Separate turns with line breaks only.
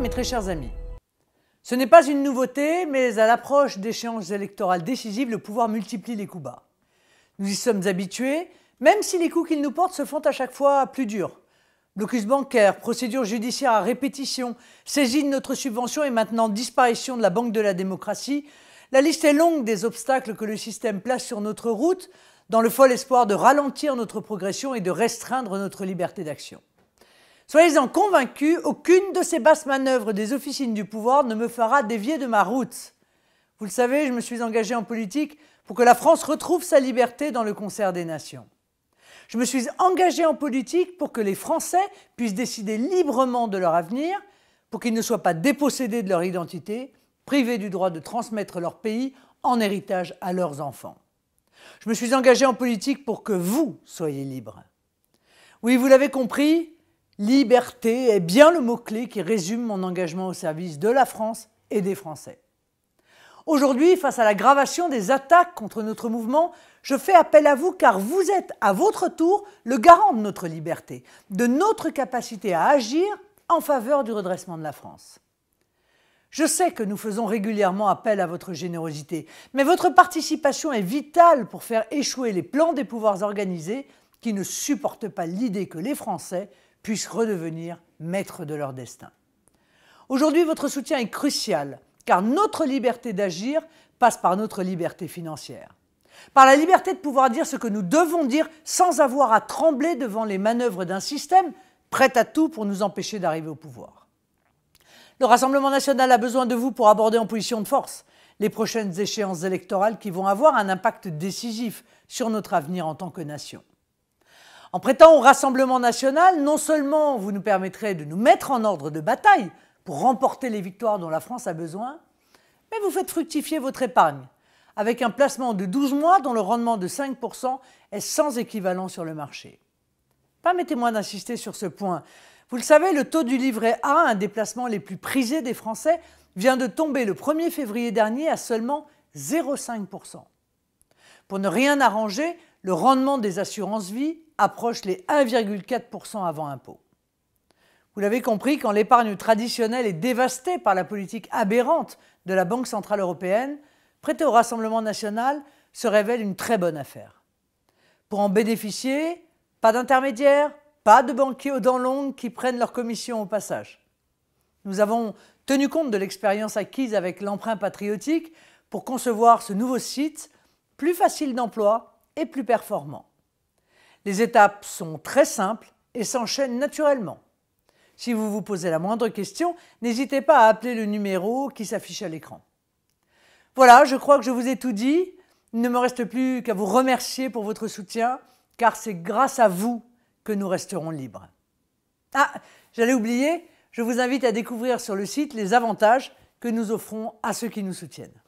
mes très chers amis. Ce n'est pas une nouveauté, mais à l'approche d'échéances électorales décisives, le pouvoir multiplie les coups bas. Nous y sommes habitués, même si les coups qu'il nous porte se font à chaque fois plus durs. Blocus bancaire, procédures judiciaires à répétition, saisie de notre subvention et maintenant disparition de la Banque de la démocratie, la liste est longue des obstacles que le système place sur notre route dans le fol espoir de ralentir notre progression et de restreindre notre liberté d'action. Soyez-en convaincus, aucune de ces basses manœuvres des officines du pouvoir ne me fera dévier de ma route. Vous le savez, je me suis engagé en politique pour que la France retrouve sa liberté dans le concert des nations. Je me suis engagé en politique pour que les Français puissent décider librement de leur avenir, pour qu'ils ne soient pas dépossédés de leur identité, privés du droit de transmettre leur pays en héritage à leurs enfants. Je me suis engagé en politique pour que vous soyez libres. Oui, vous l'avez compris, Liberté est bien le mot-clé qui résume mon engagement au service de la France et des Français. Aujourd'hui, face à l'aggravation des attaques contre notre mouvement, je fais appel à vous car vous êtes, à votre tour, le garant de notre liberté, de notre capacité à agir en faveur du redressement de la France. Je sais que nous faisons régulièrement appel à votre générosité, mais votre participation est vitale pour faire échouer les plans des pouvoirs organisés qui ne supportent pas l'idée que les Français puissent redevenir maîtres de leur destin. Aujourd'hui, votre soutien est crucial, car notre liberté d'agir passe par notre liberté financière, par la liberté de pouvoir dire ce que nous devons dire sans avoir à trembler devant les manœuvres d'un système prêt à tout pour nous empêcher d'arriver au pouvoir. Le Rassemblement national a besoin de vous pour aborder en position de force les prochaines échéances électorales qui vont avoir un impact décisif sur notre avenir en tant que nation. En prêtant au Rassemblement national, non seulement vous nous permettrez de nous mettre en ordre de bataille pour remporter les victoires dont la France a besoin, mais vous faites fructifier votre épargne avec un placement de 12 mois dont le rendement de 5% est sans équivalent sur le marché. Permettez-moi d'insister sur ce point. Vous le savez, le taux du livret A, un des placements les plus prisés des Français, vient de tomber le 1er février dernier à seulement 0,5%. Pour ne rien arranger, le rendement des assurances-vie approche les 1,4% avant impôt. Vous l'avez compris, quand l'épargne traditionnelle est dévastée par la politique aberrante de la Banque Centrale Européenne, prêter au Rassemblement National se révèle une très bonne affaire. Pour en bénéficier, pas d'intermédiaires, pas de banquiers aux dents longues qui prennent leur commission au passage. Nous avons tenu compte de l'expérience acquise avec l'emprunt patriotique pour concevoir ce nouveau site plus facile d'emploi et plus performant. Les étapes sont très simples et s'enchaînent naturellement. Si vous vous posez la moindre question, n'hésitez pas à appeler le numéro qui s'affiche à l'écran. Voilà, je crois que je vous ai tout dit. Il ne me reste plus qu'à vous remercier pour votre soutien, car c'est grâce à vous que nous resterons libres. Ah, j'allais oublier, je vous invite à découvrir sur le site les avantages que nous offrons à ceux qui nous soutiennent.